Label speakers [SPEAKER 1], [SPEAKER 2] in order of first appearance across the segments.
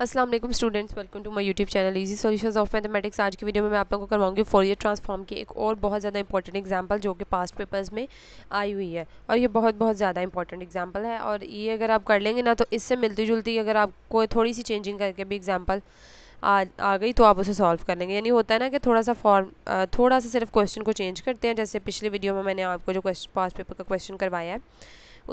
[SPEAKER 1] अस्सलाम वालेकुम students welcome to my YouTube channel easy solutions of mathematics आज की वीडियो में मैं आप लोगों को करवाऊंगी ईयर ट्रांसफॉर्म की एक और बहुत ज़्यादा इंपॉर्टेंट एग्ज़ाम्पल जो कि पास्ट पेपर्स में आई हुई है और ये बहुत बहुत ज़्यादा इंपॉर्टेंट एग्जाम्पल है और ये अगर आप कर लेंगे ना तो इससे मिलती जुलती अगर आप कोई थोड़ी सी चेंजिंग करके भी एग्जाम्पल आ, आ गई तो आप उसे सॉल्व कर लेंगे यानी होता है ना कि थोड़ा सा फॉर्म थोड़ा सा सिर्फ क्वेश्चन को चेंज करते हैं जैसे पिछली वीडियो में मैंने आपको जो क्वेश्चन पास्ट पेपर का क्वेश्चन करवाया है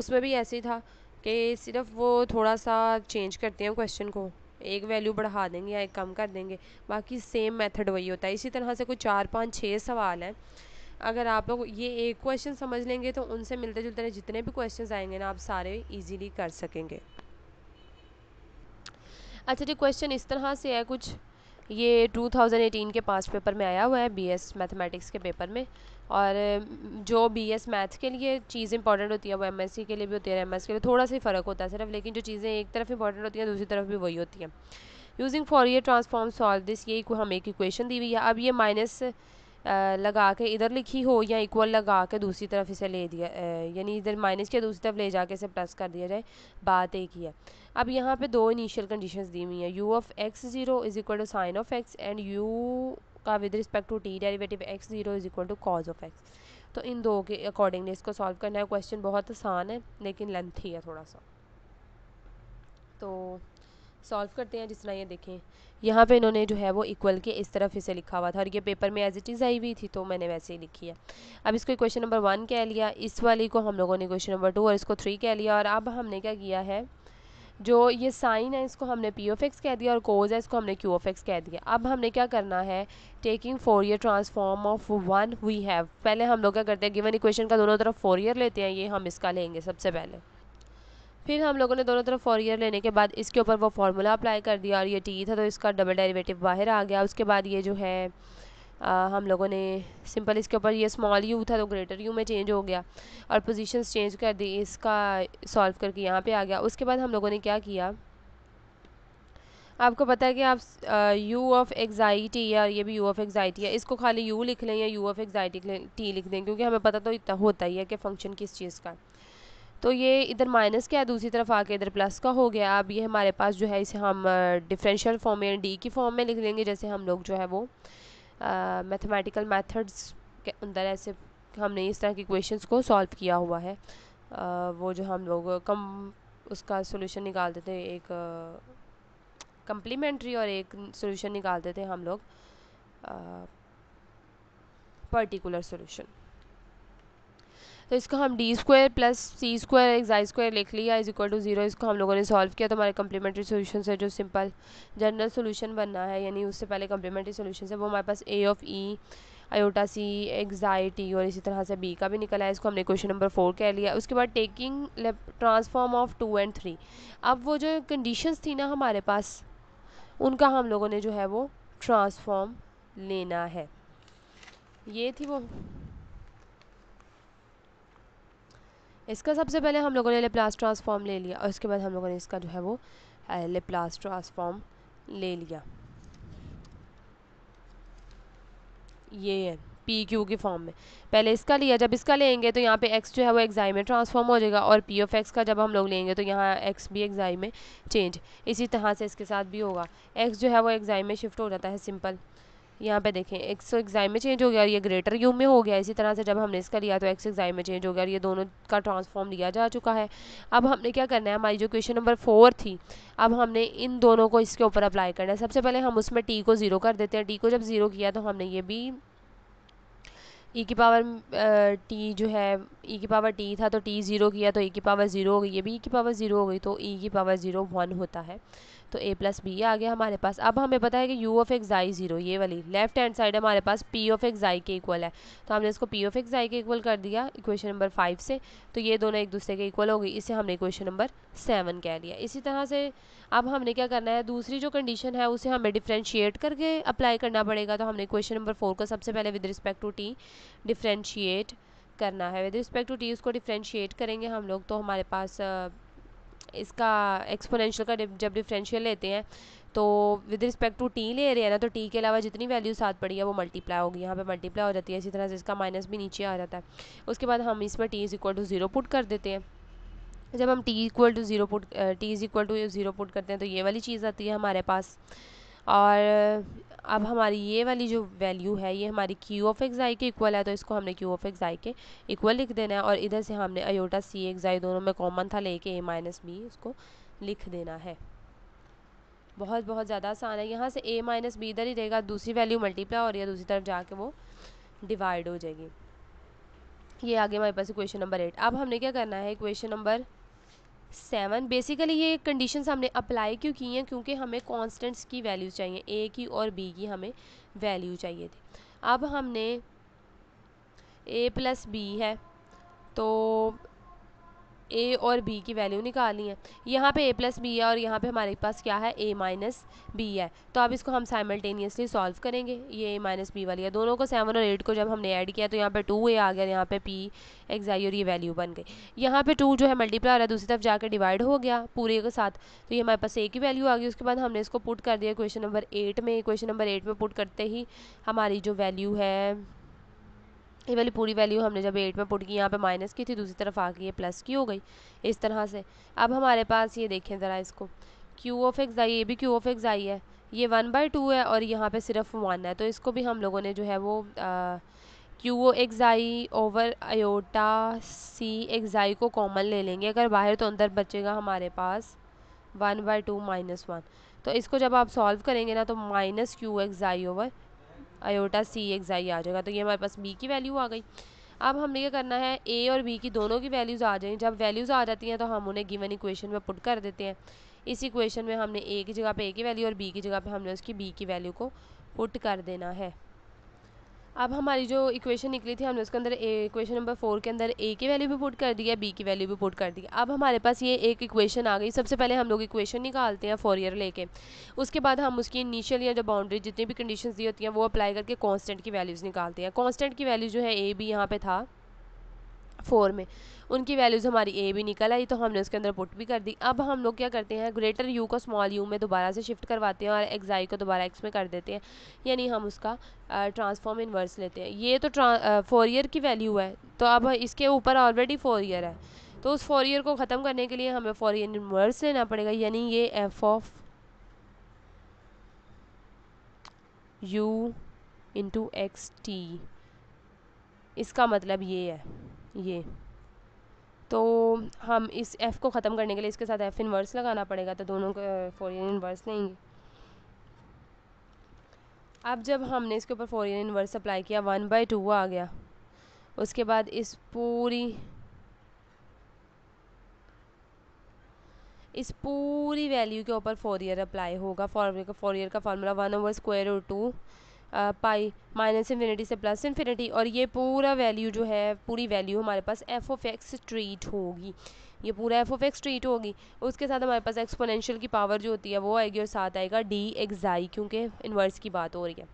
[SPEAKER 1] उसमें भी ऐसे ही था कि सिर्फ वो थोड़ा सा चेंज करते हैं क्वेश्चन को एक वैल्यू बढ़ा देंगे या एक कम कर देंगे बाकी सेम मेथड वही होता है इसी तरह से कोई चार पाँच छः सवाल हैं अगर आप लोग ये एक क्वेश्चन समझ लेंगे तो उनसे मिलते जुलते जितने भी क्वेश्चन आएंगे ना आप सारे ईजीली कर सकेंगे अच्छा जी क्वेश्चन इस तरह से है कुछ ये 2018 के पास पेपर में आया हुआ है बीएस मैथमेटिक्स के पेपर में और जो बीएस मैथ के लिए चीज़ इंपॉर्टेंट होती है वो एमएससी के लिए भी होती है एमएस के लिए थोड़ा सा ही फ़र्क होता है सिर्फ लेकिन जो चीज़ें एक तरफ इंपॉर्टेंट होती हैं दूसरी तरफ भी वही होती हैं using Fourier transform solve this ये हमें एक इक्वेशन दी हुई है अब ये माइनस लगा के इधर लिखी हो या इक्वल लगा के दूसरी तरफ इसे ले दिया यानी इधर माइनस किया दूसरी तरफ ले जाके इसे प्लस कर दिया जाए बात एक ही है अब यहाँ पे दो इनिशियल कंडीशंस दी हुई हैं u of x zero is equal to sine of x and u का with respect to t derivative x zero is equal to cos of x तो इन दो के अकॉर्डिंगली इसको सॉल्व करना है क्वेश्चन बहुत आसान है लेकिन लेंथ ही है थोड़ा सा तो सॉल्व करते हैं जिस तरह ये देखें यहाँ पे इन्होंने जो है वो इक्वल के इस तरफ इसे लिखा हुआ था और ये पेपर में एज इट इज़ आई हुई थी तो मैंने वैसे ही लिखी है अब इसको क्वेश्चन नंबर वन कह लिया इस वाली को हम लोगों ने क्वेश्चन नंबर टू और इसको थ्री कह लिया और अब हमने क्या किया है जो ये साइन है इसको हमने पी ऑफ एक्स कह दिया और कोज है इसको हमने क्यू ऑफ एक्स कह दिया अब हमने क्या करना है taking Fourier transform of one we have पहले हम लोग क्या करते हैं गिवन इक्वेशन का दोनों तरफ फोर ईयर लेते हैं ये हम इसका लेंगे सबसे पहले फिर हम लोगों ने दोनों तरफ फॉरियर लेने के बाद इसके ऊपर वो फार्मूला अप्लाई कर दिया और ये टी था तो इसका डबल डेरिवेटिव बाहर आ गया उसके बाद ये जो है आ, हम लोगों ने सिंपल इसके ऊपर ये स्मॉल यू था तो ग्रेटर यू में चेंज हो गया और पोजीशंस चेंज कर दी इसका सॉल्व करके यहाँ पे आ गया उसके बाद हम लोगों ने क्या किया आपको पता है कि आप यू ऑफ एग्जाइटी या ये भी यू ऑफ एग्जाइटी है इसको खाली यू लिख लें या यू ऑफ एग्जाइटी टी लिख दें क्योंकि हमें पता तो इतना होता ही है कि फ़ंक्शन किस चीज़ का तो ये इधर माइनस क्या है दूसरी तरफ आके इधर प्लस का हो गया अब ये हमारे पास जो है इसे हम डिफरेंशियल फॉर्म में डी की फॉर्म में लिख लेंगे जैसे हम लोग जो है वो मैथमेटिकल मेथड्स के अंदर ऐसे हमने इस तरह की क्वेश्चंस को सॉल्व किया हुआ है आ, वो जो हम लोग कम उसका सोल्यूशन निकाल देते एक कम्प्लीमेंट्री और एक सोल्यूशन निकाल देते हम लोग पर्टिकुलर सोल्यूशन तो इसको हम D square plus c square x i square लिख लिया इज इक्वल टू जीरो इसको हम लोगों ने सॉल्व किया तो हमारे कम्प्लीमेंट्री सोल्यूशन से जो सिंपल जनरल सोल्यूशन बनना है यानी उससे पहले कम्प्लीमेंट्री सोल्यूशन है वो हमारे पास A of e iota c एग्जाइटी और इसी तरह से बी का भी निकला है इसको हमने क्वेश्चन नंबर फोर कह लिया उसके बाद taking transform of two and three अब वो जो कंडीशंस थी ना हमारे पास उनका हम लोगों ने जो है वो ट्रांसफॉर्म लेना है ये थी वो इसका सबसे पहले हम लोगों ने लेप्लास ट्रांसफॉर्म ले लिया और इसके बाद हम लोगों ने इसका जो है वो लेप्लास ट्रांसफॉर्म ले लिया ये है पी क्यू की फॉर्म में पहले इसका लिया जब इसका लेंगे तो यहाँ पे एक्स जो है वो एक्साई में ट्रांसफॉर्म हो जाएगा और पी ऑफ एक्स का जब हम लोग लेंगे तो यहाँ एक्स भी एक्साई में चेंज इसी तरह से इसके साथ भी होगा एक्स जो है वो एक्साई में शिफ्ट हो जाता है सिंपल यहाँ पे देखें एक्स एग्जाम में चेंज हो गया और ये ग्रेटर यू में हो गया इसी तरह से जब हमने इसका लिया तो एक्स एग्जाम में चेंज हो गया और ये दोनों का ट्रांसफॉर्म लिया जा चुका है अब हमने क्या करना है हमारी जो क्वेश्चन नंबर फोर थी अब हमने इन दोनों को इसके ऊपर अप्लाई करना है सबसे पहले हम उसमें टी को ज़ीरो कर देते हैं टी को जब ज़ीरो किया तो हमने ये भी ई e की पावर टी जो है ई e की पावर टी था तो टी ज़ीरो किया तो ई e की पावर ज़ीरो हो गई ये भी ई e की पावर ज़ीरो हो गई तो ई e की पावर ज़ीरो वन होता है तो ए प्लस बी आ गया हमारे पास अब हमें पता है कि u of x i zero ये वाली लेफ्ट हैंड साइड हमारे पास पी ऑफ एक्स आई के इक्वल है तो हमने इसको पी ऑफ एक्स आई के इक्वल कर दिया इक्वेशन नंबर फाइव से तो ये दोनों एक दूसरे के इक्वल हो गई इसे हमने इक्वेशन नंबर सेवन कह दिया इसी तरह से अब हमने क्या करना है दूसरी जो कंडीशन है उसे हमें डिफ्रेंशिएट करके अप्लाई करना पड़ेगा तो हमने क्वेश्चन नंबर फोर को सबसे पहले with respect to t differentiate करना है विद रिस्पेक्ट टू टी उसको डिफ्रेंशिएट करेंगे हम लोग तो हमारे पास इसका एक्सपोनेंशियल का जब डिफरेंशियल लेते हैं तो विद रिस्पेक्ट टू टी ले रहे हैं ना तो टी के अलावा जितनी वैल्यू साथ पड़ी है वो मल्टीप्लाई होगी यहाँ पे मल्टीप्लाई हो जाती है इसी तरह से इसका माइनस भी नीचे आ जाता है उसके बाद हम इसमें t is equal to zero put कर देते हैं जब हम t equal to zero put t is equal to zero put करते हैं तो ये वाली चीज़ आती है हमारे पास और अब हमारी ये वाली जो वैल्यू है ये हमारी क्यू ऑफ एक्स आई के इक्वल है तो इसको हमने क्यू ऑफ एक्स आई के इक्वल लिख देना है और इधर से हमने अयोटा सी एक्स आई दोनों में कॉमन था लेके ए माइनस बी इसको लिख देना है बहुत बहुत ज़्यादा आसान है यहाँ से ए माइनस बी इधर ही रहेगा दूसरी वैल्यू मल्टीप्लाई और या दूसरी तरफ जाके वो डिवाइड हो जाएगी ये आगे हमारे पास क्वेश्चन नंबर एट अब हमने क्या करना है क्वेश्चन नंबर सेवन बेसिकली ये कंडीशन हमने अप्लाई क्यों की हैं क्योंकि हमें कॉन्स्टेंट्स की वैल्यू चाहिए ए की और बी की हमें वैल्यू चाहिए थी अब हमने ए प्लस बी है तो ए और बी की वैल्यू निकालनी है यहाँ पे ए प्लस बी है और यहाँ पे हमारे पास क्या है ए माइनस बी है तो अब इसको हम साइमल्टेनियसली सॉल्व करेंगे ये ए माइनस बी वाली है दोनों को सेवन और एट को जब हमने ऐड किया तो यहाँ पे टू ए आ गया यहाँ पे पी एक्स आई और ये वैल्यू बन गई यहाँ पे टू जो है मल्टीप्लाई हो रहा है दूसरी तरफ जाकर डिवाइड हो गया पूरे के साथ तो ये हमारे पास ए की वैल्यू आ गई उसके बाद हमने इसको पुट कर दिया क्वेश्चन नंबर एट में क्वेश्चन नंबर एट में पुट करते ही हमारी जो वैल्यू है ये वाली पूरी वैल्यू हमने जब एट में पुट की यहाँ पे माइनस की थी दूसरी तरफ आ गई है प्लस की हो गई इस तरह से अब हमारे पास ये देखें ज़रा इसको क्यू ऑफ एक्स आई ये भी क्यू ऑफ एक्स आई है ये वन बाई टू है और यहाँ पे सिर्फ वन है तो इसको भी हम लोगों ने जो है वो q o xi over iota c xi को कॉमन ले लेंगे अगर बाहर तो अंदर बचेगा हमारे पास one by two minus one तो इसको जब आप सॉल्व करेंगे ना तो minus q x i over iota c x i आ जाएगा तो ये हमारे पास बी की वैल्यू आ गई अब हमने क्या करना है ए और बी की दोनों की वैल्यूज़ आ जाएंगी जब वैल्यूज़ आ जाती हैं तो हम उन्हें गिवन इक्वेशन में पुट कर देते हैं इस इक्वेशन में हमने ए की जगह पे ए की वैल्यू और बी की जगह पे हमने उसकी बी की वैल्यू को पुट कर देना है अब हमारी जो इक्वेशन निकली थी हमने उसके अंदर इक्वेशन नंबर फोर के अंदर ए की वैल्यू भी पुट कर दी है बी की वैल्यू भी पुट कर दी अब हमारे पास ये एक इक्वेशन आ गई सबसे पहले हम लोग इक्वेशन निकालते हैं फोर ईयर लेके उसके बाद हम उसकी इनिशियल या जो बाउंड्री जितनी भी कंडीशन दी होती हैं वो अप्लाई करके कॉन्स्टेंट की वैल्यूज़ निकालते हैं कॉन्स्टेंट की वैल्यू जो है ए भी यहाँ पर था फोर में उनकी वैल्यूज़ हमारी ए भी निकल आई तो हमने उसके अंदर पुट भी कर दी अब हम लोग क्या करते हैं ग्रेटर यू को स्मॉल यू में दोबारा से शिफ्ट करवाते हैं और एक्साई को दोबारा एक्स में कर देते हैं यानी हम उसका ट्रांसफॉर्म इनवर्स लेते हैं ये तो फोर ईयर की वैल्यू है तो अब इसके ऊपर ऑलरेडी फोर ईयर है तो उस फोर ईयर को ख़त्म करने के लिए हमें फोर ईयर इनवर्स लेना पड़ेगा यानी ये f of u into x t इसका मतलब ये है ये तो हम इस एफ़ को ख़त्म करने के लिए इसके साथ एफ़ इनवर्स लगाना पड़ेगा तो दोनों को फोरियर uh, इनवर्स लेंगे अब जब हमने इसके ऊपर इन इनवर्स अप्लाई किया वन बाई टू आ गया उसके बाद इस पूरी इस पूरी वैल्यू के ऊपर फोर ईयर अप्लाई होगा फॉर फोर ईयर का फार्मूला वन ओवर स्क्वायर और टू पाई माइनस इन्फिनिटी से प्लस इन्फिनिटी और ये पूरा वैल्यू जो है पूरी वैल्यू हमारे पास एफ ऑफ एक्स ट्रीट होगी ये पूरा एफ ऑफ एक्स ट्रीट होगी उसके साथ हमारे पास एक्सपोनेंशियल की पावर जो होती है वो आएगी और साथ आएगा डी एक्साई क्योंकि इन्वर्स की बात हो रही है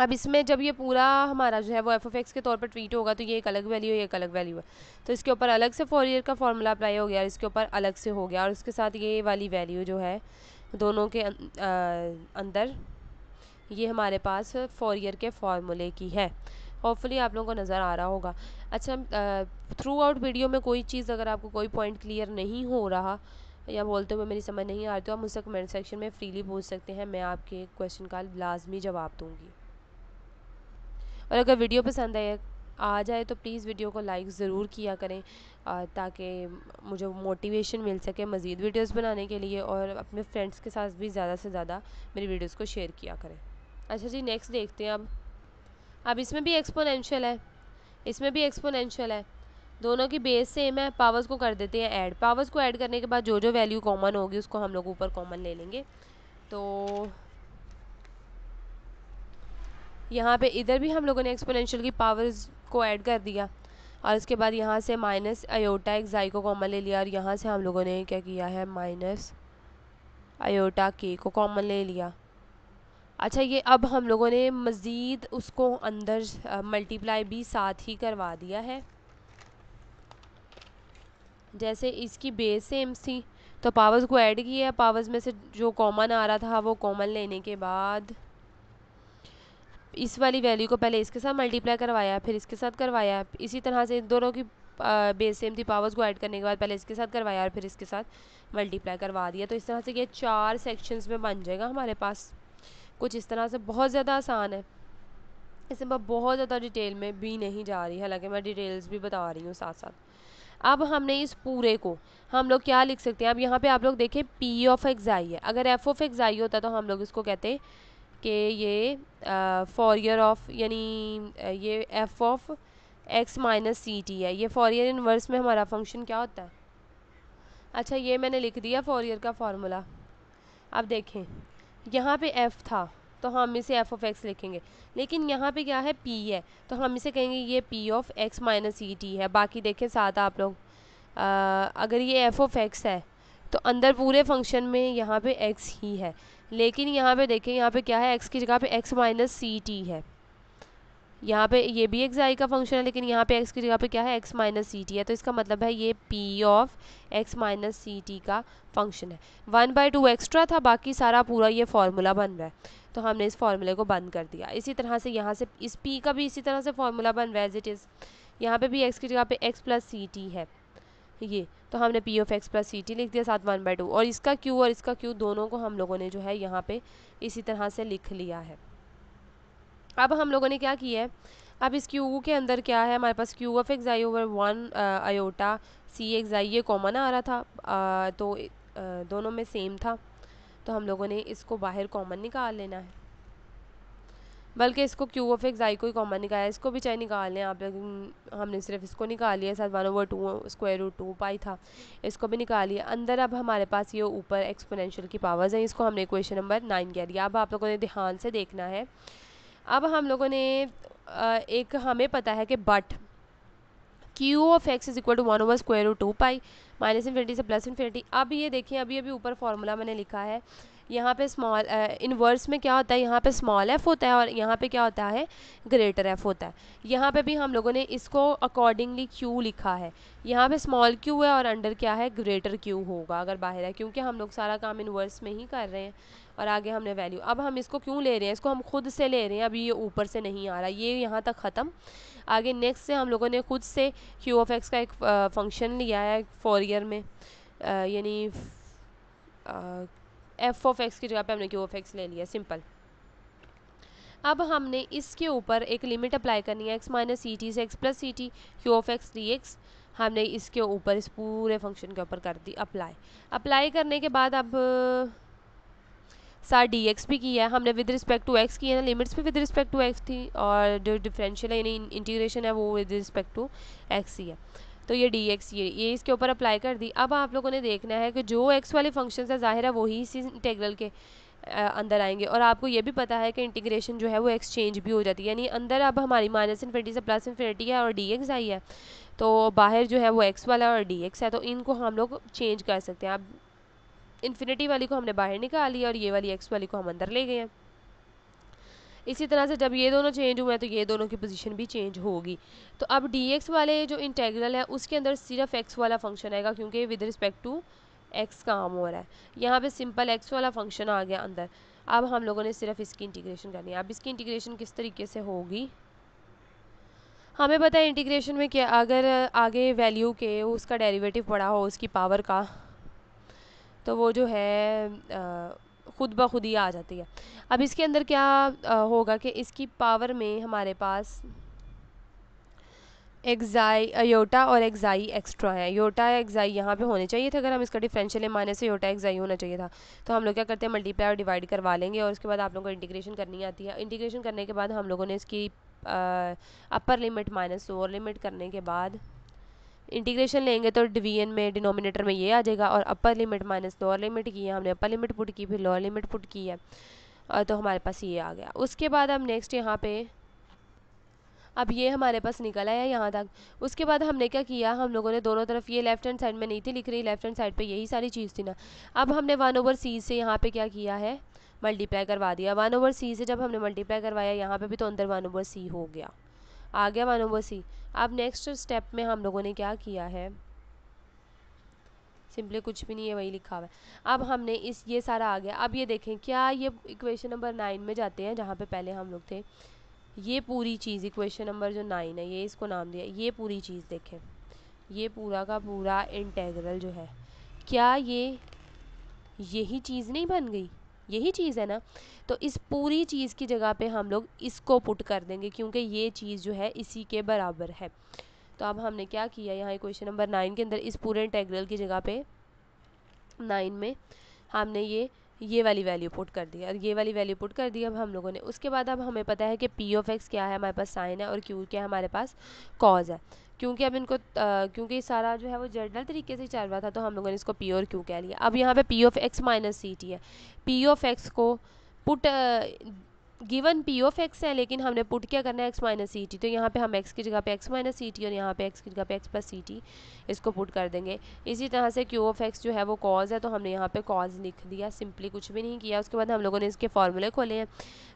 [SPEAKER 1] अब इसमें जब ये पूरा हमारा जो है वो एफ ऑफ एक्स के तौर पर ट्रीट होगा तो ये एक अलग वैल्यू है एक अलग वैल्यू है तो इसके ऊपर अलग से ईयर का फॉर्मूला अप्लाई हो गया और इसके ऊपर अलग से हो गया और उसके साथ ये वाली वैल्यू जो है दोनों के अं, अंदर ये हमारे पास फोर ईयर के फार्मूले की है होपफुली आप लोगों को नज़र आ रहा होगा अच्छा थ्रू आउट वीडियो में कोई चीज़ अगर आपको कोई पॉइंट क्लियर नहीं हो रहा या बोलते हुए मेरी समझ नहीं आ रही तो आप मुझसे कमेंट सेक्शन में फ्रीली पूछ सकते हैं मैं आपके क्वेश्चन का लाजमी जवाब दूँगी और अगर वीडियो पसंद आए आ जाए तो प्लीज़ वीडियो को लाइक ज़रूर किया करें ताकि मुझे मोटिवेशन मिल सके मज़ीद वीडियोस बनाने के लिए और अपने फ्रेंड्स के साथ भी ज़्यादा से ज़्यादा मेरी वीडियोस को शेयर किया करें अच्छा जी नेक्स्ट देखते हैं अब अब इसमें भी एक्सपोनेंशियल है इसमें भी एक्सपोनेंशियल है दोनों की बेस सेम है पावर्स को कर देते हैं ऐड पावर्स को ऐड करने के बाद जो जो वैल्यू कॉमन होगी उसको हम लोग ऊपर कॉमन ले लेंगे तो यहाँ पे इधर भी हम लोगों ने एक्सपोनेंशियल की पावर्स को ऐड कर दिया और इसके बाद यहाँ से माइनस अयोटा एक्साई को कॉमन ले लिया और यहाँ से हम लोगों ने क्या किया है माइनस अयोटा के को कॉमन ले लिया अच्छा ये अब हम लोगों ने मज़ीद उसको अंदर मल्टीप्लाई भी साथ ही करवा दिया है जैसे इसकी बेस सेम थी तो पावर्स को ऐड किया पावर्स में से जो कॉमन आ रहा था वो कॉमन लेने के बाद इस वाली वैल्यू को पहले इसके साथ मल्टीप्लाई करवाया फिर इसके साथ करवाया इसी तरह से दोनों की बेस सेम थी पावर्स को ऐड करने के बाद पहले इसके साथ करवाया और फिर इसके साथ मल्टीप्लाई करवा दिया तो इस तरह से ये चार सेक्शंस में बन जाएगा हमारे पास कुछ इस तरह से बहुत ज़्यादा आसान है इसमें मैं बहुत ज़्यादा डिटेल में भी नहीं जा रही हालांकि मैं डिटेल्स भी बता रही हूँ साथ साथ अब हमने इस पूरे को हम लोग क्या लिख सकते हैं अब यहाँ पे आप लोग देखें पी ऑफ एक्स आई है अगर एफ ऑफ एक्स आई होता तो हम लोग इसको कहते कि ये फॉरियर ऑफ यानी ये f of x minus c t है ये फॉरियर इनवर्स में हमारा फंक्शन क्या होता है अच्छा ये मैंने लिख दिया फॉरियर का फार्मूला अब देखें यहाँ पे f था तो हम इसे f ऑफ एक्स लिखेंगे लेकिन यहाँ पे क्या है p है तो हम इसे कहेंगे ये p of x minus e t है बाकी देखें साथ आप लोग अगर ये f ऑफ एक्स है तो अंदर पूरे फंक्शन में यहाँ पे x ही है लेकिन यहाँ पे देखें यहाँ पे क्या है x की जगह पे x माइनस सी टी है यहाँ पे ये भी एक्स आई का फंक्शन है लेकिन यहाँ पे एक्स की जगह पे क्या है एक्स माइनस सी टी है तो इसका मतलब है ये p of x minus c t का फंक्शन है वन बाई टू एक्स्ट्रा था बाकी सारा पूरा ये फार्मूला बन रहा है तो हमने इस फार्मूले को बंद कर दिया इसी तरह से यहाँ से इस पी का भी इसी तरह से फार्मूला बन रहा है एज इट इज़ यहाँ पर भी एक्स की जगह पे एक्स प्लस सी टी है ये तो हमने p of x plus c t लिख दिया साथ वन बाई टू और इसका क्यू और इसका क्यू दोनों को हम लोगों ने जो है यहाँ पे इसी तरह से लिख लिया है अब हम लोगों ने क्या किया है अब इस क्यू के अंदर क्या है हमारे पास q of x i over one iota c x i ये कॉमन आ रहा था आ, तो आ, दोनों में सेम था तो हम लोगों ने इसको बाहर कॉमन निकाल लेना है बल्कि इसको क्यू ऑफ एक्स आई को ही कॉमन निकाला इसको भी चाहे निकाल लें आप हमने सिर्फ इसको निकाल लिया साथ one over two square root two pi था इसको भी निकाल लिया अंदर अब हमारे पास ये ऊपर एक्सपोनेंशियल की पावर्स हैं इसको हमने क्वेश्चन नंबर नाइन कह दिया अब आप लोगों ने ध्यान से देखना है अब हम लोगों ने एक हमें पता है कि but q of x is equal to one over square root two pi minus infinity से प्लस इन्फिनिटी अब ये देखिए अभी अभी ऊपर फार्मूला मैंने लिखा है यहाँ पे स्मॉल इनवर्स में क्या होता है यहाँ पे स्मॉल एफ होता है और यहाँ पे क्या होता है ग्रेटर एफ होता है यहाँ पे भी हम लोगों ने इसको अकॉर्डिंगली क्यू लिखा है यहाँ पे स्मॉल क्यू है और अंडर क्या है ग्रेटर क्यू होगा अगर बाहर है क्योंकि हम लोग सारा काम इनवर्स में ही कर रहे हैं और आगे हमने वैल्यू अब हम इसको क्यों ले रहे हैं इसको हम खुद से ले रहे हैं अभी ये ऊपर से नहीं आ रहा ये यहाँ तक ख़त्म आगे नेक्स्ट से हम लोगों ने खुद से क्यू ऑफ एक्स का एक फंक्शन लिया है फोर ईयर में यानी एफ ऑफ एक्स की जगह पे हमने क्यू ऑफ एक्स ले लिया सिंपल अब हमने इसके ऊपर एक लिमिट अप्लाई करनी है एक्स माइनस सी टी से x plus c t q of x d x हमने इसके ऊपर इस पूरे फंक्शन के ऊपर कर दी अप्लाई अप्लाई करने के बाद अब साथ डी एक्स भी किया है हमने विद रिस्पेक्ट टू एक्स किया है लिमिट्स भी विद रिस्पेक्ट टू एक्स थी और जो डिफरेंशियल यानी इंटीग्रेशन है वो विद रिस्पेक्ट टू एक्स ही है तो ये डी एक्स ये ये इसके ऊपर अप्लाई कर दी अब आप लोगों ने देखना है कि जो एक्स वाले फंक्शन है ज़ाहिर है वही इसी इंटेग्रल के अंदर आएंगे और आपको ये भी पता है कि इंटीग्रेशन जो है वो एक्सचेंज भी हो जाती है यानी अंदर अब हमारी माइनस इन्फिनिटी से प्लस इन्फिनिटी है और डी एक्स आई है तो बाहर जो है वो एक्स वाला और डी एक्स है तो इनको हम लोग चेंज कर सकते हैं आप इन्फिनिटी वाली को हमने बाहर निकाल लिया और ये वाली एक्स वाली को हम अंदर ले गए हैं इसी तरह से जब ये दोनों चेंज हुए हैं तो ये दोनों की पोजीशन भी चेंज होगी तो अब एक्स वाले जो इंटेग्रल है उसके अंदर सिर्फ एक्स वाला फंक्शन आएगा क्योंकि विद रिस्पेक्ट टू एक्स काम हो रहा है यहाँ पे सिंपल एक्स वाला फंक्शन आ गया अंदर अब हम लोगों ने सिर्फ इसकी इंटीग्रेशन करनी है अब इसकी इंटीग्रेशन किस तरीके से होगी हमें पता है इंटीग्रेशन में क्या अगर आगे वैल्यू के उसका डेरिवेटिव पड़ा हो उसकी पावर का तो वो जो है ख़ुद ब खुद ही आ जाती है अब इसके अंदर क्या होगा कि इसकी पावर में हमारे पास एक्जाई योटा और एक्जाई एक्स्ट्रा है योटा एक्जाई यहाँ पे होने चाहिए थे अगर हम इसका डिफरेंशियल है माइनस योटा एक्जाई होना चाहिए था तो हम लोग क्या करते हैं मल्टीप्लाई और डिवाइड करवा लेंगे और उसके बाद आप लोगों को इंटीग्रेशन करनी आती है इंटीग्रेशन करने के बाद हम लोगों ने इसकी upper limit minus lower limit करने के बाद इंटीग्रेशन लेंगे तो डिवीजन में डिनोमिनेटर में ये आ जाएगा और upper limit minus lower limit की है हमने अपर लिमिट पुट की फिर लोअर लिमिट पुट की है तो हमारे पास ये आ गया उसके बाद हम नेक्स्ट यहाँ पे अब ये हमारे पास निकल आया यहाँ तक उसके बाद हमने क्या किया हम लोगों ने दोनों तरफ ये लेफ्ट हैंड साइड में नहीं थी लिख रही लेफ्ट हैंड साइड पे यही सारी चीज़ थी ना अब हमने वन ओवर सी से यहाँ पे क्या किया है मल्टीप्लाई करवा दिया वन ओवर सी से जब हमने मल्टीप्लाई करवाया यहाँ पे भी तो अंदर वन ओवर सी हो गया आ गया मानो बसी अब नेक्स्ट स्टेप में हम लोगों ने क्या किया है सिंपली कुछ भी नहीं है वही लिखा हुआ है अब हमने इस ये सारा आ गया अब ये देखें क्या ये इक्वेशन नंबर नाइन में जाते हैं जहाँ पे पहले हम लोग थे ये पूरी चीज़ इक्वेशन नंबर जो नाइन है ये इसको नाम दिया ये पूरी चीज़ देखें ये पूरा का पूरा इंटेग्रल जो है क्या ये यही चीज़ नहीं बन गई यही चीज़ है ना तो इस पूरी चीज़ की जगह पे हम लोग इसको पुट कर देंगे क्योंकि ये चीज़ जो है इसी के बराबर है तो अब हमने क्या किया यहाँ क्वेश्चन नंबर नाइन के अंदर इस पूरे इंटेग्रल की जगह पे नाइन में हमने ये ये वाली वैल्यू पुट कर दी और ये वाली वैल्यू पुट कर दी अब हम लोगों ने उसके बाद अब हमें पता है कि पी ऑफ एक्स क्या है हमारे पास साइन है और क्यू क्या है हमारे पास कॉज है क्योंकि अब इनको क्योंकि सारा जो है वो जर्नल तरीके से चल रहा था तो हम लोगों ने इसको पी और क्यू कह लिया अब यहाँ पे p of x minus c t है पी ऑफ एक्स को put given p of x है लेकिन हमने पुट क्या करना है एक्स माइनस सी टी तो यहाँ पे हम एक्स की जगह पे एक्स माइनस सी टी और यहाँ पे एक्स की जगह पे एक्स प्लस सी टी इसको पुट कर देंगे इसी तरह से क्यू ऑफ एक्स जो है वो कॉज है तो हमने यहाँ पे कॉज लिख दिया सिंपली कुछ भी नहीं किया उसके बाद हम लोगों ने इसके फार्मूले खोले हैं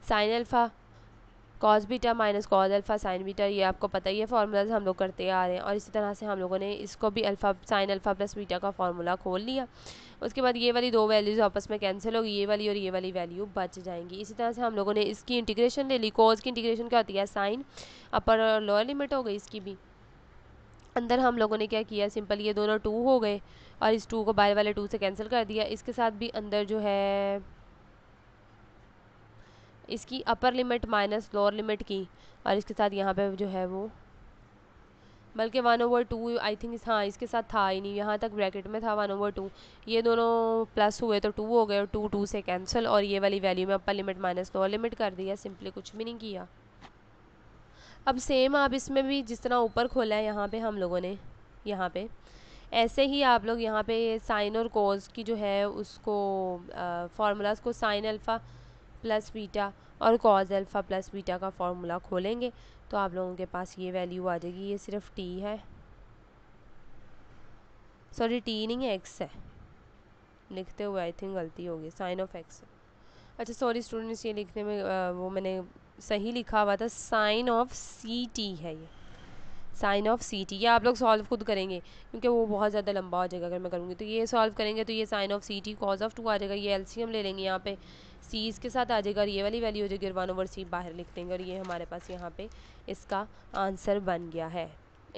[SPEAKER 1] sine alpha cos beta minus cos alpha sine beta ये आपको पता ही है फार्मूलाज हम लोग करते आ रहे हैं और इसी तरह से हम लोगों ने इसको भी alpha sine alpha plus beta का फार्मूला खोल लिया उसके बाद ये वाली दो वैल्यूज़ आपस में कैंसिल होगी ये वाली और ये वाली वैल्यू बच जाएंगी इसी तरह से हम लोगों ने इसकी इंटीग्रेशन ले ली कॉज की इंटीग्रेशन क्या होती है साइन अपर और लोअर लिमिट हो गई इसकी भी अंदर हम लोगों ने क्या किया सिंपल ये दोनों टू हो गए और इस टू को बाहर वाले टू से कैंसिल कर दिया इसके साथ भी अंदर जो है इसकी upper limit minus lower limit की और इसके साथ यहाँ पे जो है वो बल्कि one over two I think हाँ इसके साथ था ही नहीं यहाँ तक ब्रैकेट में था वन ओवर टू ये दोनों प्लस हुए तो टू हो गए और टू टू से कैंसिल और ये वाली वैल्यू में upper limit minus lower limit कर दिया सिंपली कुछ भी नहीं किया अब सेम आप इसमें भी जिस तरह ऊपर खोला है यहाँ पर हम लोगों ने यहाँ पर ऐसे ही आप लोग यहाँ पे साइन और कोज की जो है उसको फार्मूलाज को साइन अल्फ़ा प्लस बीटा और कॉज अल्फ़ा प्लस बीटा का फार्मूला खोलेंगे तो आप लोगों के पास ये वैल्यू आ जाएगी ये सिर्फ टी है सॉरी टी नहीं है एक्स है लिखते हुए आई थिंक गलती होगी साइन ऑफ एक्स अच्छा सॉरी स्टूडेंट्स ये लिखने में आ, वो मैंने सही लिखा हुआ था साइन ऑफ सी टी है ये साइन ऑफ सी टी ये आप लोग सॉल्व खुद करेंगे क्योंकि वो बहुत ज़्यादा लंबा हो जाएगा अगर मैं करूँगी तो ये सॉल्व करेंगे तो ये sine of C T cos of two आ जाएगा ये एलसीएम ले लेंगे यहाँ पे सी इसके साथ आ जाएगा और ये वाली वैल्यू हो जाएगी वन ओवर सी बाहर लिख देंगे और ये हमारे पास यहाँ पर इसका आंसर बन गया है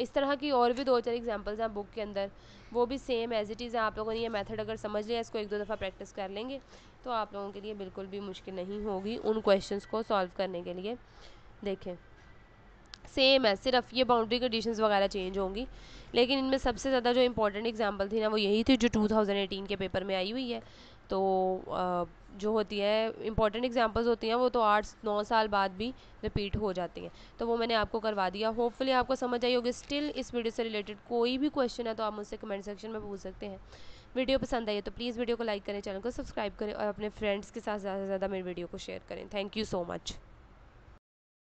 [SPEAKER 1] इस तरह की और भी दो चार एग्जाम्पल्स हैं बुक के अंदर वो भी सेम एज इट इज़ है आप लोगों ने ये मेथड अगर समझ लिया इसको एक दो दफ़ा प्रैक्टिस कर लेंगे तो आप लोगों के लिए बिल्कुल भी मुश्किल नहीं होगी उन क्वेश्चंस को सॉल्व करने के लिए देखें सेम है सिर्फ ये बाउंड्री कंडीशंस वगैरह चेंज होंगी लेकिन इनमें सबसे ज़्यादा जो इंपॉर्टेंट एग्जांपल थी ना वो यही थी जो 2018 के पेपर में आई हुई है तो जो होती है इंपॉर्टेंट एग्जांपल्स होती हैं वो तो आठ नौ साल बाद भी रिपीट हो जाती हैं तो वो मैंने आपको करवा दिया होपफुली आपको समझ आई होगी स्टिल इस वीडियो से रिलेटेड कोई भी क्वेश्चन है तो आप मुझसे कमेंट सेक्शन में पूछ सकते हैं वीडियो पसंद आई है तो प्लीज़ वीडियो को लाइक करें चैनल को सब्सक्राइब करें और अपने फ्रेंड्स के साथ ज़्यादा से ज़्यादा मेरी वीडियो को शेयर करें थैंक यू सो मच